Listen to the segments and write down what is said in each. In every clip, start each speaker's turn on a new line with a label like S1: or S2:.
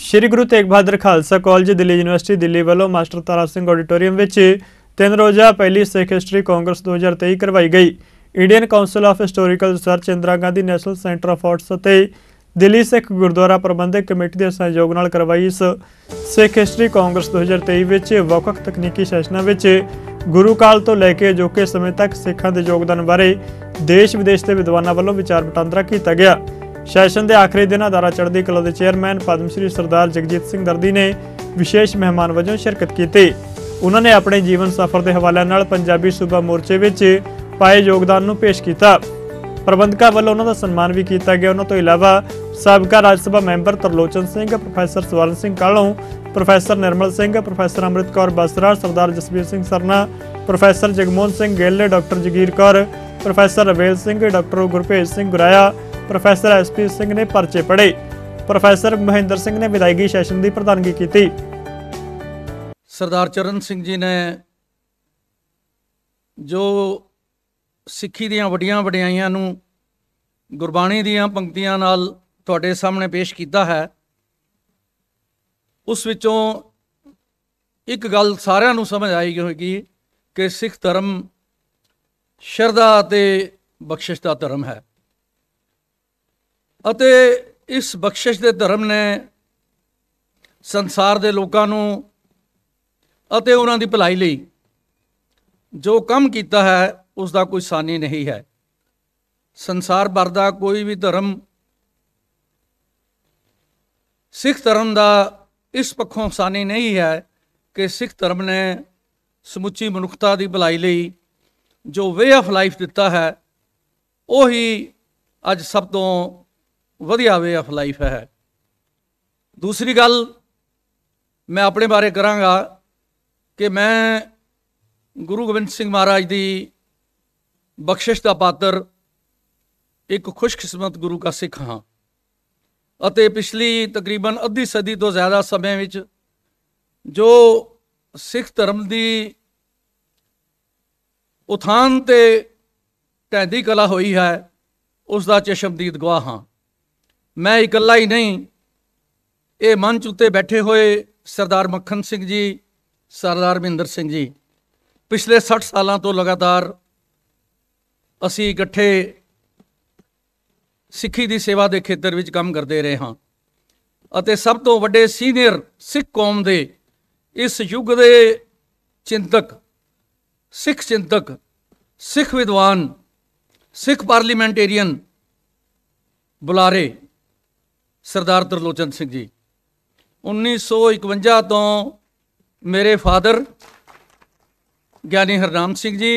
S1: ਸ਼੍ਰੀ Guru Tegh Bahadur Khalsa college Delhi university Delhi ਵੱਲੋਂ master ਤਾਰਾ Singh auditorium ਵਿੱਚ ਤਿੰਨ ਰੋਜ਼ਾ ਪਹਿਲੀ ਸਿੱਖ ਹਿਸਟਰੀ ਕਾਂਗਰਸ 2023 ਕਰਵਾਈ ਗਈ Indian council of historical research Indira Gandhi national centre of arts ਅਤੇ ਦਿੱਲੀ ਸਿੱਖ ਗੁਰਦੁਆਰਾ ਪ੍ਰਬੰਧਕ ਕਮੇਟੀ ਦੇ ਸਹਿਯੋਗ ਨਾਲ ਕਰਵਾਈ ਇਸ ਸਿੱਖ ਹਿਸਟਰੀ ਕਾਂਗਰਸ 2023 ਵਿੱਚ ਵੱਖ-ਵੱਖ ਤਕਨੀਕੀ ਸੈਸ਼ਨਾਂ ਵਿੱਚ ਗੁਰੂ ਕਾਲ ਤੋਂ ਲੈ ਕੇ ਅਜੋਕੇ ਸਮੇਂ ਤੱਕ ਸਿੱਖਾਂ ਦੇ ਯੋਗਦਾਨ ਬਾਰੇ ਦੇਸ਼-ਵਿਦੇਸ਼ ਦੇ ਵਿਦਵਾਨਾਂ ਵੱਲੋਂ ਵਿਚਾਰ ਵਟਾਂਦਰਾ ਕੀਤਾ ਗਿਆ ਸੈਸ਼ਨ ਦੇ ਆਖਰੀ ਦਿਨਾਂ ਦਾਰਾ ਚੜ੍ਹਦੀ ਕਲਾ ਦੇ ਚੇਅਰਮੈਨ ਪਦਮਸ਼੍ਰੀ ਸਰਦਾਰ ਜਗਜੀਤ ਸਿੰਘ ਦਰਦੀ ਨੇ ਵਿਸ਼ੇਸ਼ ਮਹਿਮਾਨ ਵਜੋਂ ਸ਼ਿਰਕਤ ਕੀਤੀ ਉਹਨਾਂ ਨੇ ਆਪਣੇ ਜੀਵਨ ਸਫ਼ਰ ਦੇ ਹਵਾਲੇ ਨਾਲ ਪੰਜਾਬੀ ਸੂਬਾ ਮੋਰਚੇ ਵਿੱਚ ਪਾਏ ਯੋਗਦਾਨ ਨੂੰ ਪੇਸ਼ ਕੀਤਾ ਪ੍ਰਬੰਧਕਾਂ ਵੱਲੋਂ ਉਹਨਾਂ ਦਾ ਸਨਮਾਨ ਵੀ ਕੀਤਾ ਗਿਆ ਉਹਨਾਂ ਤੋਂ ਇਲਾਵਾ ਸਾਬਕਾ Raj Sabha member Tarlochan Singh professor Swaran Singh Kalon professor Nirmal Singh professor Amrit Kaur Basra Sardar Jasvir Singh Sarna professor Jagmohan Singh Gill doctor Jagir Kaur professor Ravel Singh doctor Gurpreet Singh Guraya professor SP Singh ਨੇ ਪਰਚੇ ਪੜ੍ਹੇ ਪ੍ਰੋਫੈਸਰ ਮਹਿੰਦਰ ਸਿੰਘ ਨੇ ਵਿਦਾਇਗੀ ਸੈਸ਼ਨ ਦੀ ਪ੍ਰਧਾਨਗੀ ਕੀਤੀ
S2: ਸਰਦਾਰ ਚਰਨ ਸਿੰਘ ਜੀ ਨੇ ਜੋ ਸਿੱਖੀ ਦੀਆਂ ਵੱਡੀਆਂ ਵਡਿਆਈਆਂ ਨੂੰ ਗੁਰਬਾਣੀ ਦੀਆਂ ਪੰਕਤੀਆਂ ਨਾਲ ਤੁਹਾਡੇ ਸਾਹਮਣੇ ਪੇਸ਼ ਕੀਤਾ ਹੈ ਉਸ ਵਿੱਚੋਂ ਇੱਕ ਗੱਲ ਸਾਰਿਆਂ ਨੂੰ ਸਮਝ ਆਈ ਹੋਵੇਗੀ ਕਿ ਸਿੱਖ ਧਰਮ ਸ਼ਰਧਾ ਅਤੇ ਬਖਸ਼ਿਸ਼ ਦਾ ਧਰਮ ਹੈ ਅਤੇ ਇਸ ਬਖਸ਼ਿਸ਼ ਦੇ ਧਰਮ ਨੇ ਸੰਸਾਰ ਦੇ ਲੋਕਾਂ ਨੂੰ ਅਤੇ ਉਹਨਾਂ ਦੀ ਭਲਾਈ ਲਈ ਜੋ ਕੰਮ ਕੀਤਾ ਹੈ ਉਸ ਦਾ ਕੋਈ ਸਾਨੀ ਨਹੀਂ ਹੈ ਸੰਸਾਰ ਭਰ ਦਾ ਕੋਈ ਵੀ ਧਰਮ ਸਿੱਖ ਧਰਮ ਦਾ ਇਸ ਪੱਖੋਂ ਸਾਨੀ ਨਹੀਂ ਹੈ ਕਿ ਸਿੱਖ ਧਰਮ ਨੇ ਸਮੁੱਚੀ ਮਨੁੱਖਤਾ ਦੀ ਭਲਾਈ ਲਈ ਜੋ ਵੇ ਆਫ ਲਾਈਫ ਦਿੱਤਾ ਹੈ ਉਹੀ ਅੱਜ ਸਭ ਤੋਂ ਵਧੀਆ ਵੇ ਆਫ ਲਾਈਫ ਹੈ ਦੂਸਰੀ ਗੱਲ ਮੈਂ ਆਪਣੇ ਬਾਰੇ ਕਰਾਂਗਾ ਕਿ ਮੈਂ ਗੁਰੂ ਗੋਬਿੰਦ ਸਿੰਘ ਮਹਾਰਾਜ ਦੀ ਬਖਸ਼ਿਸ਼ ਦਾ ਪਾਤਰ ਇੱਕ ਖੁਸ਼ਕਿਸਮਤ ਗੁਰੂ ਦਾ ਸਿੱਖ ਹਾਂ ਅਤੇ ਪਿਛਲੀ ਤਕਰੀਬਨ ਅੱਧੀ ਸਦੀ ਤੋਂ ਜ਼ਿਆਦਾ ਸਮੇਂ ਵਿੱਚ ਜੋ ਸਿੱਖ ਧਰਮ ਦੀ ਉਥਾਨ ਤੇ ਟੈਂਦੀ ਕਲਾ ਹੋਈ ਹੈ ਉਸ ਦਾ ਚਸ਼ਮਦੀਦ ਗਵਾਹ ਹਾਂ ਮੈਂ ਇਕੱਲਾ ਹੀ ਨਹੀਂ ਇਹ ਮੰਚ ਉੱਤੇ ਬੈਠੇ ਹੋਏ ਸਰਦਾਰ ਮੱਖਣ ਸਿੰਘ ਜੀ ਸਰਦਾਰ ਮਹਿੰਦਰ ਸਿੰਘ ਜੀ ਪਿਛਲੇ 60 ਸਾਲਾਂ ਤੋਂ ਲਗਾਤਾਰ ਅਸੀਂ ਇਕੱਠੇ ਸਿੱਖੀ ਦੀ ਸੇਵਾ ਦੇ ਖੇਤਰ ਵਿੱਚ ਕੰਮ ਕਰਦੇ ਰਹੇ ਹਾਂ ਅਤੇ ਸਭ ਤੋਂ ਵੱਡੇ ਸੀਨੀਅਰ ਸਿੱਖ ਕੌਮ ਦੇ ਇਸ ਯੁੱਗ ਦੇ ਚਿੰਤਕ ਸਿੱਖ ਚਿੰਤਕ ਸਿੱਖ ਵਿਦਵਾਨ ਸਿੱਖ ਪਾਰਲੀਮੈਂਟੇਰੀਅਨ ਬੁਲਾਰੇ ਸਰਦਾਰ ਦਰਲੋਚਨ ਸਿੰਘ ਜੀ 1951 ਤੋਂ ਮੇਰੇ ਫਾਦਰ ਗਿਆਨੀ ਹਰਨਾਮ ਸਿੰਘ ਜੀ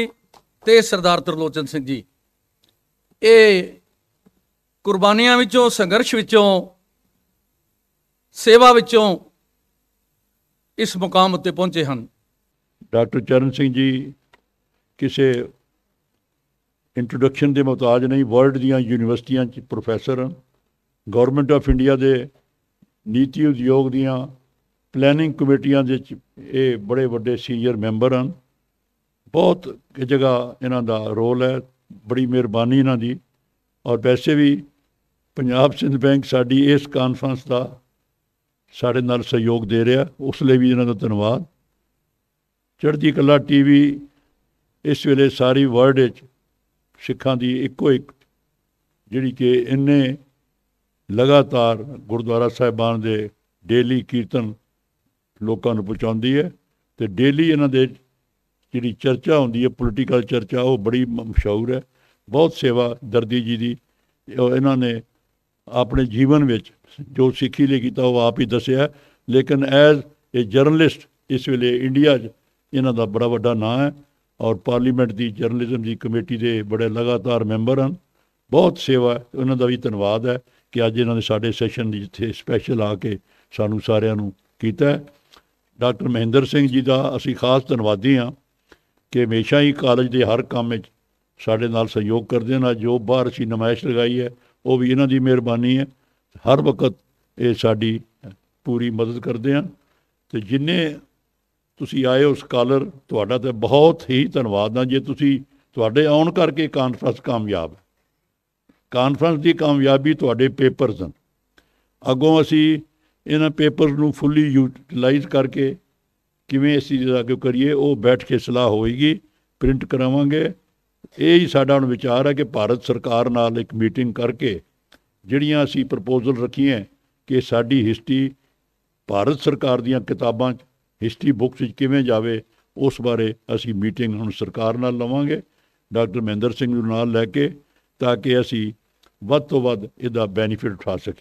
S2: ਤੇ ਸਰਦਾਰ ਤਰਲੋਚਨ ਸਿੰਘ ਜੀ ਇਹ ਕੁਰਬਾਨੀਆਂ ਵਿੱਚੋਂ ਸੰਘਰਸ਼ ਵਿੱਚੋਂ ਸੇਵਾ ਵਿੱਚੋਂ ਇਸ ਮੁਕਾਮ ਉੱਤੇ ਪਹੁੰਚੇ ਹਨ
S3: ਡਾਕਟਰ ਚਰਨ ਸਿੰਘ ਜੀ ਕਿਸੇ ਇੰਟਰੋਡਕਸ਼ਨ ਦੇ ਮੁਤਾਜ ਨਹੀਂ ਵਰਲਡ ਦੀਆਂ ਯੂਨੀਵਰਸਿਟੀਆਂ 'ਚ ਪ੍ਰੋਫੈਸਰ ਹਨ ਗਵਰਨਮੈਂਟ ਆਫ ਇੰਡੀਆ ਦੇ ਨੀਤੀ ਉਦਯੋਗ ਦੀਆਂ ਪਲੈਨਿੰਗ ਕਮੇਟੀਆਂ ਦੇ ਇਹ ਬੜੇ ਵੱਡੇ ਸੀਨੀਅਰ ਮੈਂਬਰ ਹਨ ਬਹੁਤ ਕਿ ਜਗ੍ਹਾ ਇਹਨਾਂ ਦਾ ਰੋਲ ਹੈ ਬੜੀ ਮਿਹਰਬਾਨੀ ਇਹਨਾਂ ਦੀ ਔਰ ਵੈਸੇ ਵੀ ਪੰਜਾਬ ਸਿੰਧ ਬੈਂਕ ਸਾਡੀ ਇਸ ਕਾਨਫਰੰਸ ਦਾ ਸਾਡੇ ਨਾਲ ਸਹਿਯੋਗ ਦੇ ਰਿਹਾ ਉਸ ਲਈ ਵੀ ਇਹਨਾਂ ਦਾ ਧੰਨਵਾਦ ਚੜ੍ਹਦੀ ਕਲਾ ਟੀਵੀ ਇਸ ਵੇਲੇ ਸਾਰੀ ਵਰਲਡ ਵਿੱਚ ਸਿੱਖਾਂ ਦੀ ਇੱਕੋ ਇੱਕ ਜਿਹੜੀ ਕਿ ਇੰਨੇ ਲਗਾਤਾਰ ਗੁਰਦੁਆਰਾ ਸਾਹਿਬਾਨ ਦੇ ਡੇਲੀ ਕੀਰਤਨ ਲੋਕਾਂ ਨੂੰ ਪਹੁੰਚਾਉਂਦੀ ਹੈ ਤੇ ਡੇਲੀ ਇਹਨਾਂ ਦੇ ਜਿਹੜੀ ਚਰਚਾ ਹੁੰਦੀ ਹੈ ਪੋਲੀਟੀਕਲ ਚਰਚਾ ਉਹ ਬੜੀ ਮਸ਼ਹੂਰ ਹੈ ਬਹੁਤ ਸੇਵਾ ਦਰਦੀ ਜੀ ਦੀ ਇਹਨਾਂ ਨੇ ਆਪਣੇ ਜੀਵਨ ਵਿੱਚ ਜੋ ਸਿੱਖੀ ਲਈ ਕੀਤਾ ਉਹ ਆਪ ਹੀ ਦੱਸਿਆ ਲੇਕਿਨ ਐਜ਼ ਇਹ ਜਰਨਲਿਸਟ ਇਸ ਵੇਲੇ ਇੰਡੀਆ 'ਚ ਇਹਨਾਂ ਦਾ ਬੜਾ ਵੱਡਾ ਨਾਂ ਹੈ ਔਰ ਪਾਰਲੀਮੈਂਟ ਦੀ ਜਰਨਲਿਜ਼ਮ ਦੀ ਕਮੇਟੀ ਦੇ ਬੜੇ ਲਗਾਤਾਰ ਮੈਂਬਰ ਹਨ ਬਹੁਤ ਸੇਵਾ ਉਹਨਾਂ ਦਾ ਵੀ ਧੰਨਵਾਦ ਹੈ ਕਿ ਅੱਜ ਇਹਨਾਂ ਦੇ ਸਾਡੇ ਸੈਸ਼ਨ ਦੀ ਜਿੱਥੇ ਸਪੈਸ਼ਲ ਆ ਕੇ ਸਾਨੂੰ ਸਾਰਿਆਂ ਨੂੰ ਕੀਤਾ ਡਾਕਟਰ ਮਹਿੰਦਰ ਸਿੰਘ ਜੀ ਦਾ ਅਸੀਂ ਖਾਸ ਧੰਨਵਾਦੀ ਹਾਂ ਕਿ ਹਮੇਸ਼ਾ ਹੀ ਕਾਲਜ ਦੇ ਹਰ ਕੰਮ ਵਿੱਚ ਸਾਡੇ ਨਾਲ ਸਹਿਯੋਗ ਕਰਦੇ ਹਨ ਜੋ ਬਾਹਰ ਸੀ ਨਮਾਇਸ਼ ਲਗਾਈ ਹੈ ਉਹ ਵੀ ਇਹਨਾਂ ਦੀ ਮਿਹਰਬਾਨੀ ਹੈ ਹਰ ਵਕਤ ਇਹ ਸਾਡੀ ਪੂਰੀ ਮਦਦ ਕਰਦੇ ਹਨ ਤੇ ਜਿੰਨੇ ਤੁਸੀਂ ਆਏ ਹੋ ਸਕਾਲਰ ਤੁਹਾਡਾ ਤੇ ਬਹੁਤ ਹੀ ਧੰਨਵਾਦ ਆ ਜੇ ਤੁਸੀਂ ਤੁਹਾਡੇ ਆਉਣ ਕਰਕੇ ਕਾਨਫਰੰਸ ਕਾਮਯਾਬ ਕਾਨਫਰੰਸ ਦੀ ਕਾਮਯਾਬੀ ਤੁਹਾਡੇ ਪੇਪਰਸ ਹਨ ਅੱਗੋਂ ਅਸੀਂ ਇਹਨਾਂ ਪੇਪਰਸ ਨੂੰ ਫੁੱਲੀ ਯੂਟਿਲਾਈਜ਼ ਕਰਕੇ ਕਿਵੇਂ ਅਸੀਂ ਜਿਹੜਾ ਕਿ ਕਰੀਏ ਉਹ ਬੈਠ ਕੇ ਸਲਾਹ ਹੋਏਗੀ ਪ੍ਰਿੰਟ ਕਰਾਵਾਂਗੇ ਇਹ ਹੀ ਸਾਡਾ ਹੁਣ ਵਿਚਾਰ ਹੈ ਕਿ ਭਾਰਤ ਸਰਕਾਰ ਨਾਲ ਇੱਕ ਮੀਟਿੰਗ ਕਰਕੇ ਜਿਹੜੀਆਂ ਅਸੀਂ ਪ੍ਰਪੋਜ਼ਲ ਰੱਖੀਆਂ ਕਿ ਸਾਡੀ ਹਿਸਟਰੀ ਭਾਰਤ ਸਰਕਾਰ ਦੀਆਂ ਕਿਤਾਬਾਂ 'ਚ ਹਿਸਟਰੀ ਬੁੱਕਸ 'ਚ ਕਿਵੇਂ ਜਾਵੇ ਉਸ ਬਾਰੇ ਅਸੀਂ ਮੀਟਿੰਗ ਹੁਣ ਸਰਕਾਰ ਨਾਲ ਲਵਾਂਗੇ ਡਾਕਟਰ ਮਹਿੰਦਰ ਸਿੰਘ ਨੂੰ ਨਾਲ ਲੈ ਕੇ ਤਾਂ ਕਿ ਅਸੀਂ ਵੱਧ ਤੋਂ ਵੱਧ ਇਹਦਾ ਬੈਨੀਫਿਟ ਉਠਾ ਸਕੀਏ